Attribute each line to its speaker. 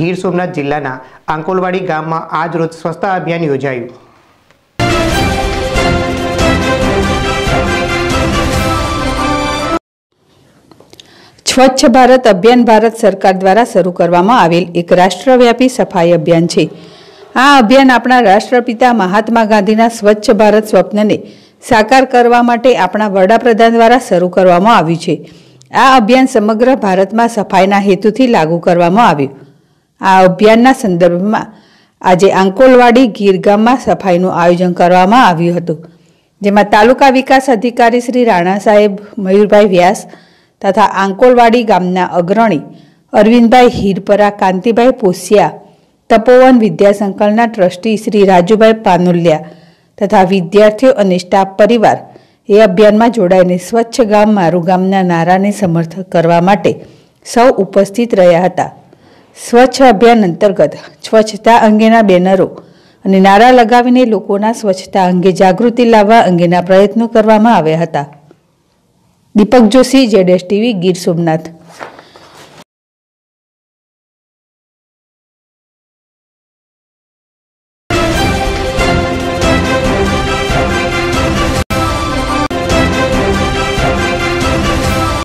Speaker 1: ગીર સોમનાથ જિલ્લાના આંકોલવાડી ગામમાં આજ રોજ સ્વચ્છતા અભિયાન યોજાયું સ્વચ્છ ભારત અભિયાન ભારત સરકાર દ્વારા શરૂ કરવામાં આવેલ એક રાષ્ટ્રવ્યાપી સફાઈ અભિયાન છે આ અભિયાન આપણા રાષ્ટ્રપિતા મહાત્મા ગાંધીના સ્વચ્છ ભારત સ્વપ્નને સાકાર કરવા માટે આપણા વડાપ્રધાન દ્વારા શરૂ કરવામાં આવ્યું છે આ અભિયાન સમગ્ર ભારતમાં સફાઈના હેતુથી લાગુ કરવામાં આવ્યું આ અભિયાનના સંદર્ભમાં આજે આંકોલવાડી ગીર ગામમાં સફાઈનું આયોજન કરવામાં આવ્યું હતું જેમાં તાલુકા વિકાસ અધિકારી શ્રી રાણા સાહેબ મયુરભાઈ વ્યાસ તથા આંકોલવાડી ગામના અગ્રણી અરવિંદભાઈ હીરપરા કાંતિભાઈ પોસિયા તપોવન વિદ્યાસંકલના ટ્રસ્ટી શ્રી રાજુભાઈ પાનુલિયા તથા વિદ્યાર્થીઓ અને સ્ટાફ પરિવાર એ અભિયાનમાં જોડાઈને સ્વચ્છ ગામ મારું ગામના નારાને સમર્થન કરવા માટે સૌ ઉપસ્થિત રહ્યા હતા સ્વચ્છ અભિયાન અંતર્ગત સ્વચ્છતા અંગેના બેનરો અને નારા લગાવીને લોકોના સ્વચ્છતા અંગે જાગૃતિ લાવવા અંગેના પ્રયત્નો કરવામાં આવ્યા હતા દીપક જોશી જેડેશ ટીવી ગીર સોમનાથ